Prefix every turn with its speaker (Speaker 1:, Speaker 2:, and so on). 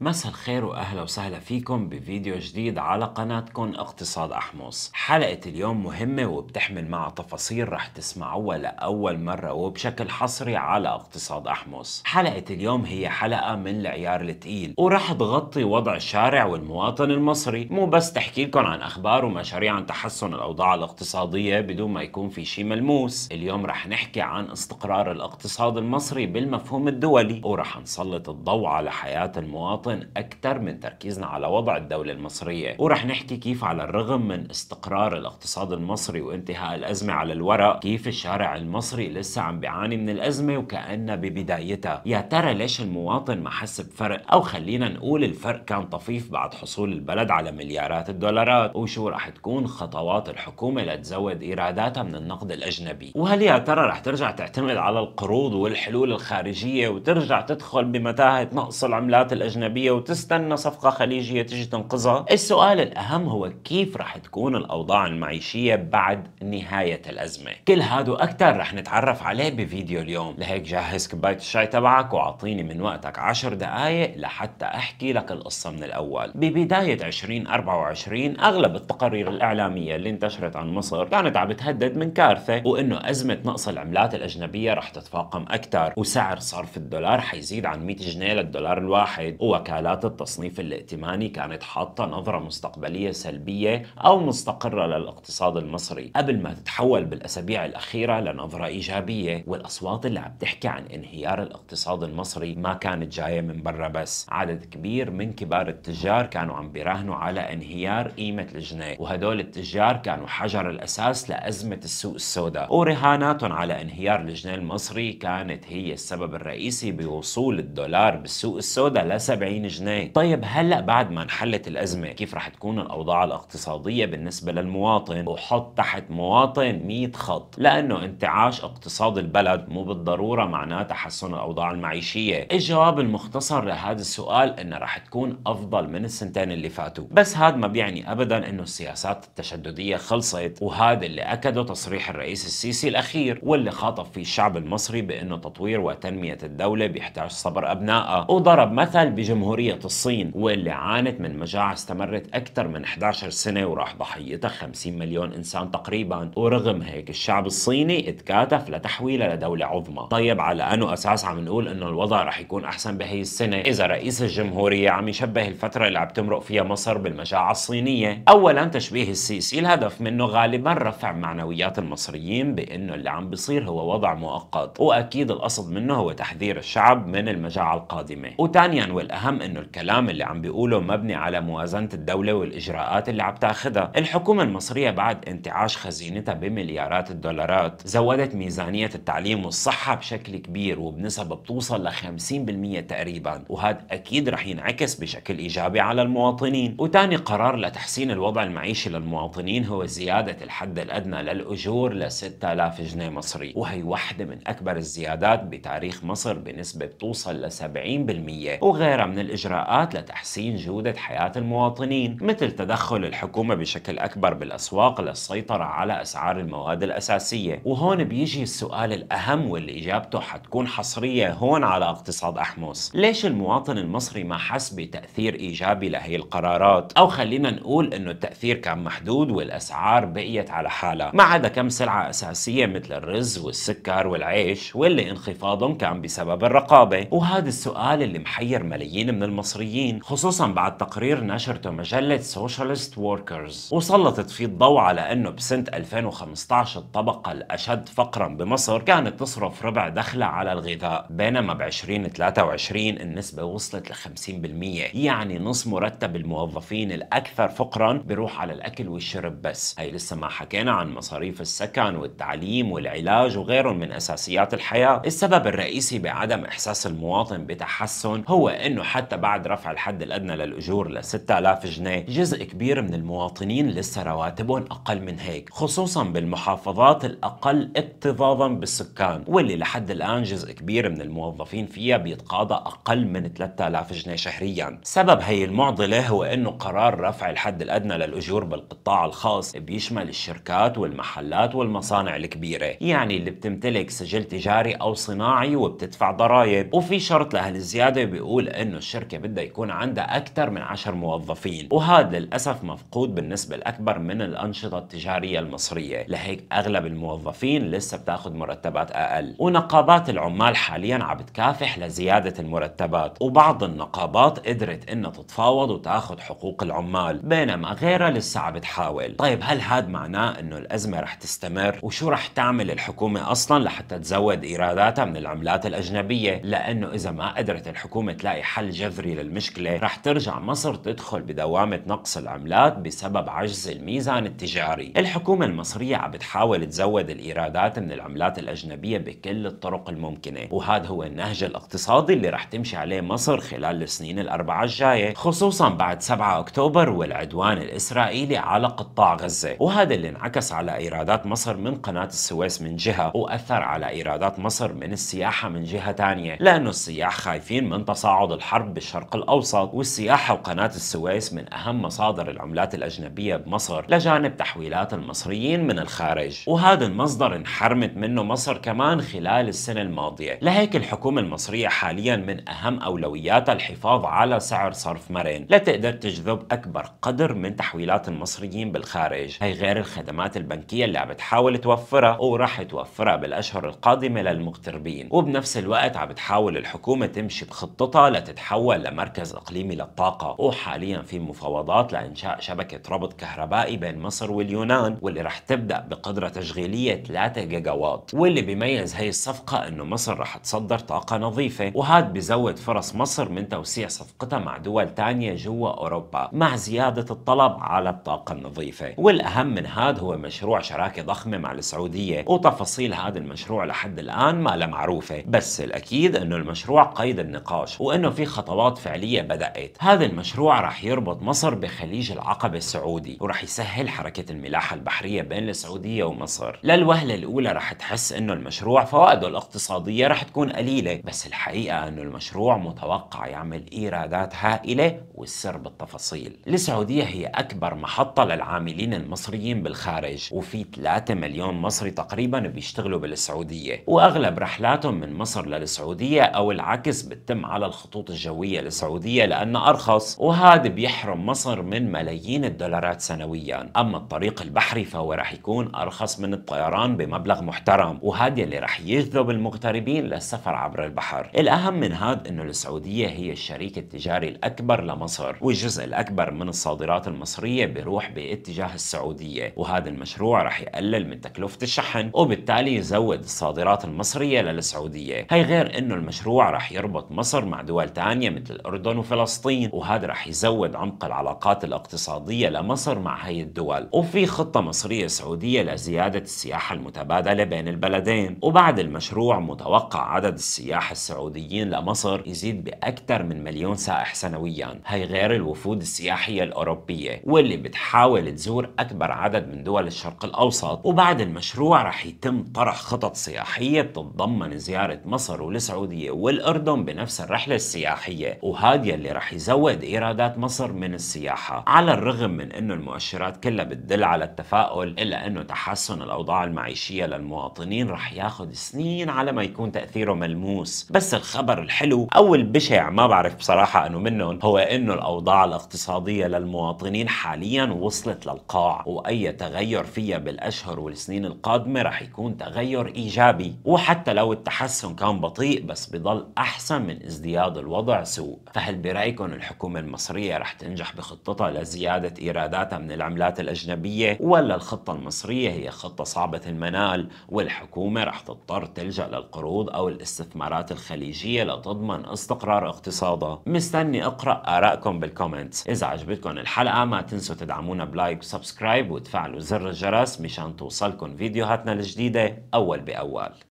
Speaker 1: مساء الخير واهلا وسهلا فيكم بفيديو جديد على قناتكم اقتصاد احمص حلقة اليوم مهمة وبتحمل معها تفاصيل رح تسمعوها لأول مرة وبشكل حصري على اقتصاد احمص حلقة اليوم هي حلقة من العيار الثقيل ورح تغطي وضع الشارع والمواطن المصري مو بس تحكي لكم عن اخبار ومشاريع عن تحسن الاوضاع الاقتصادية بدون ما يكون في شيء ملموس اليوم رح نحكي عن استقرار الاقتصاد المصري بالمفهوم الدولي ورح نسلط الضوء على حياة المواطن المواطن أكثر من تركيزنا على وضع الدولة المصرية ورح نحكي كيف على الرغم من استقرار الاقتصاد المصري وانتهاء الأزمة على الورق كيف الشارع المصري لسه عم بيعاني من الأزمة وكأنها ببدايتها يا ترى ليش المواطن ما حس بفرق أو خلينا نقول الفرق كان طفيف بعد حصول البلد على مليارات الدولارات وشو رح تكون خطوات الحكومة لتزود إيراداتها من النقد الأجنبي وهل يا ترى رح ترجع تعتمد على القروض والحلول الخارجية وترجع تدخل بمتاهة نقص العملات الأجنبية أجنبية وتستنى صفقة خليجية تجي تنقذها السؤال الأهم هو كيف رح تكون الأوضاع المعيشية بعد نهاية الأزمة كل هذا وأكثر رح نتعرف عليه بفيديو اليوم لهيك جهز كبايه الشاي تبعك واعطيني من وقتك 10 دقايق لحتى أحكي لك القصة من الأول ببداية 2024 أغلب التقارير الإعلامية اللي انتشرت عن مصر كانت عم بتهدد من كارثة وإنه أزمة نقص العملات الأجنبية رح تتفاقم أكثر وسعر صرف الدولار حيزيد عن 100 جنيه للدولار الواحد وكالات التصنيف الائتماني كانت حاطة نظرة مستقبلية سلبية أو مستقرة للاقتصاد المصري قبل ما تتحول بالأسابيع الأخيرة لنظرة إيجابية والأصوات اللي عم تحكي عن انهيار الاقتصاد المصري ما كانت جاية من برا بس عدد كبير من كبار التجار كانوا عم بيراهنوا على انهيار قيمة الجنيه وهدول التجار كانوا حجر الأساس لأزمة السوق السوداء ورهاناتهم على انهيار الجنيه المصري كانت هي السبب الرئيسي بوصول الدولار بالسوق السوداء ل 70 ملايين جنيه طيب هلا بعد ما انحلت الازمه كيف رح تكون الاوضاع الاقتصاديه بالنسبه للمواطن وحط تحت مواطن 100 خط لانه انتعاش اقتصاد البلد مو بالضروره معناه تحسن الاوضاع المعيشيه الجواب المختصر لهذا السؤال انه رح تكون افضل من السنتين اللي فاتوا بس هذا ما بيعني ابدا انه السياسات التشدديه خلصت وهذا اللي اكده تصريح الرئيس السيسي الاخير واللي خاطب فيه الشعب المصري بانه تطوير وتنميه الدوله بيحتاج صبر ابنائها وضرب مثل بجمهور جمهورية الصين واللي عانت من مجاعة استمرت أكثر من 11 سنة وراح ضحيتها 50 مليون إنسان تقريبا ورغم هيك الشعب الصيني اتكاتف لتحويلها لدولة عظمى طيب على أنه أساس عم نقول أنه الوضع رح يكون أحسن بهي السنة إذا رئيس الجمهورية عم يشبه الفترة اللي عم تمرق فيها مصر بالمجاعة الصينية أولا تشبيه السيسي الهدف منه غالبا رفع معنويات المصريين بأنه اللي عم بيصير هو وضع مؤقت وأكيد القصد منه هو تحذير الشعب من المجاعة القادمة وثانيا والأهم الكلام انه الكلام اللي عم بيقوله مبني على موازنه الدوله والاجراءات اللي عم تاخذها الحكومه المصريه بعد انتعاش خزينتها بمليارات الدولارات زودت ميزانيه التعليم والصحه بشكل كبير وبنسب بتوصل ل 50% تقريبا وهذا اكيد رح ينعكس بشكل ايجابي على المواطنين وثاني قرار لتحسين الوضع المعيشي للمواطنين هو زياده الحد الادنى للاجور ل 6000 جنيه مصري وهي واحده من اكبر الزيادات بتاريخ مصر بنسبه بتوصل ل 70% وغيرها من الإجراءات لتحسين جودة حياة المواطنين مثل تدخل الحكومة بشكل أكبر بالأسواق للسيطرة على أسعار المواد الأساسية وهون بيجي السؤال الأهم واللي إجابته حتكون حصرية هون على اقتصاد أحمص ليش المواطن المصري ما حس بتأثير إيجابي لهي القرارات أو خلينا نقول أنه التأثير كان محدود والأسعار بقيت على حالها ما عدا كم سلعة أساسية مثل الرز والسكر والعيش واللي انخفاضهم كان بسبب الرقابة وهذا السؤال اللي محير ملايين من المصريين خصوصا بعد تقرير نشرته مجلة سوشالست ووركرز وسلطت فيه الضوء على أنه بسنة 2015 الطبقة الأشد فقرا بمصر كانت تصرف ربع دخلها على الغذاء بينما ب 2023 النسبة وصلت ل 50% يعني نص مرتب الموظفين الأكثر فقرا بيروح على الأكل والشرب بس هي لسه ما حكينا عن مصاريف السكن والتعليم والعلاج وغيرهم من أساسيات الحياة السبب الرئيسي بعدم إحساس المواطن بتحسن هو أنه حتى بعد رفع الحد الأدنى للأجور ل 6000 جنيه جزء كبير من المواطنين لسه رواتبهم أقل من هيك خصوصا بالمحافظات الأقل اكتظاظا بالسكان واللي لحد الآن جزء كبير من الموظفين فيها بيتقاضى أقل من 3000 جنيه شهريا سبب هي المعضلة هو أنه قرار رفع الحد الأدنى للأجور بالقطاع الخاص بيشمل الشركات والمحلات والمصانع الكبيرة يعني اللي بتمتلك سجل تجاري أو صناعي وبتدفع ضرائب وفي شرط لهالزيادة بيقول أنه الشركة بدها يكون عندها أكثر من 10 موظفين وهذا للأسف مفقود بالنسبة الأكبر من الأنشطة التجارية المصرية لهيك أغلب الموظفين لسه بتاخذ مرتبات أقل ونقابات العمال حاليا عم بتكافح لزيادة المرتبات وبعض النقابات قدرت إنها تتفاوض وتاخذ حقوق العمال بينما غيرها لسه عم بتحاول طيب هل هذا معناه إنه الأزمة رح تستمر وشو رح تعمل الحكومة أصلا لحتى تزود إيراداتها من العملات الأجنبية لأنه إذا ما قدرت الحكومة تلاقي حل الجذري للمشكلة رح ترجع مصر تدخل بدوامة نقص العملات بسبب عجز الميزان التجاري الحكومة المصرية عم بتحاول تزود الإيرادات من العملات الأجنبية بكل الطرق الممكنة وهذا هو النهج الاقتصادي اللي رح تمشي عليه مصر خلال السنين الأربعة الجاية خصوصا بعد 7 أكتوبر والعدوان الإسرائيلي على قطاع غزة وهذا اللي انعكس على إيرادات مصر من قناة السويس من جهة وأثر على إيرادات مصر من السياحة من جهة ثانية لأنه السياح خايفين من تصاعد الحرب الحرب بالشرق الأوسط والسياحة وقناة السويس من أهم مصادر العملات الأجنبية بمصر لجانب تحويلات المصريين من الخارج وهذا المصدر انحرمت منه مصر كمان خلال السنة الماضية لهيك الحكومة المصرية حاليا من أهم أولوياتها الحفاظ على سعر صرف مرن لتقدر تجذب أكبر قدر من تحويلات المصريين بالخارج هي غير الخدمات البنكية اللي عم بتحاول توفرها وراح توفرها بالأشهر القادمة للمغتربين وبنفس الوقت عم بتحاول الحكومة تمشي بخطتها لتتحول تحول لمركز إقليمي للطاقة وحاليا في مفاوضات لإنشاء شبكة ربط كهربائي بين مصر واليونان واللي رح تبدأ بقدرة تشغيلية 3 جيجا واط واللي بيميز هي الصفقة إنه مصر رح تصدر طاقة نظيفة وهذا بزود فرص مصر من توسيع صفقتها مع دول ثانيه جوا أوروبا مع زيادة الطلب على الطاقة النظيفة والأهم من هذا هو مشروع شراكة ضخمة مع السعودية وتفاصيل هذا المشروع لحد الآن ما لا معروفة بس الأكيد إنه المشروع قيد النقاش وإنه في خط خطوات فعلية بدأت هذا المشروع راح يربط مصر بخليج العقبة السعودي وراح يسهل حركة الملاحة البحرية بين السعودية ومصر للوهلة الأولى راح تحس أنه المشروع فوائده الاقتصادية راح تكون قليلة بس الحقيقة أنه المشروع متوقع يعمل إيرادات هائلة والسر بالتفاصيل السعودية هي أكبر محطة للعاملين المصريين بالخارج وفي 3 مليون مصري تقريبا بيشتغلوا بالسعودية وأغلب رحلاتهم من مصر للسعودية أو العكس بتتم على الخطوط الجوية سنوية للسعودية لأنه أرخص وهذا بيحرم مصر من ملايين الدولارات سنويا أما الطريق البحري فهو رح يكون أرخص من الطيران بمبلغ محترم وهذا اللي رح يجذب المغتربين للسفر عبر البحر الأهم من هذا أنه السعودية هي الشريك التجاري الأكبر لمصر والجزء الأكبر من الصادرات المصرية بيروح باتجاه السعودية وهذا المشروع رح يقلل من تكلفة الشحن وبالتالي يزود الصادرات المصرية للسعودية هي غير أنه المشروع رح يربط مصر مع دول تانية ثانيه مثل الأردن وفلسطين وهذا رح يزود عمق العلاقات الاقتصادية لمصر مع هي الدول وفي خطة مصرية سعودية لزيادة السياحة المتبادلة بين البلدين وبعد المشروع متوقع عدد السياح السعوديين لمصر يزيد بأكثر من مليون سائح سنويا هي غير الوفود السياحية الأوروبية واللي بتحاول تزور أكبر عدد من دول الشرق الأوسط وبعد المشروع رح يتم طرح خطط سياحية بتتضمن زيارة مصر والسعودية والأردن بنفس الرحلة السياحية السياحية وهذا اللي رح يزود إيرادات مصر من السياحة على الرغم من أنه المؤشرات كلها بتدل على التفاؤل إلا أنه تحسن الأوضاع المعيشية للمواطنين رح ياخذ سنين على ما يكون تأثيره ملموس بس الخبر الحلو أو البشع ما بعرف بصراحة أنه منهم هو أنه الأوضاع الاقتصادية للمواطنين حاليا وصلت للقاع وأي تغير فيها بالأشهر والسنين القادمة رح يكون تغير إيجابي وحتى لو التحسن كان بطيء بس بضل أحسن من ازدياد الوضع سوء فهل برأيكم الحكومة المصرية رح تنجح بخطتها لزيادة إيراداتها من العملات الأجنبية ولا الخطة المصرية هي خطة صعبة المنال والحكومة رح تضطر تلجأ للقروض أو الاستثمارات الخليجية لتضمن استقرار اقتصادها مستني أقرأ آرائكم بالكومنتس إذا عجبتكم الحلقة ما تنسوا تدعمونا بلايك وسبسكرايب وتفعلوا زر الجرس مشان توصلكم فيديوهاتنا الجديدة أول بأول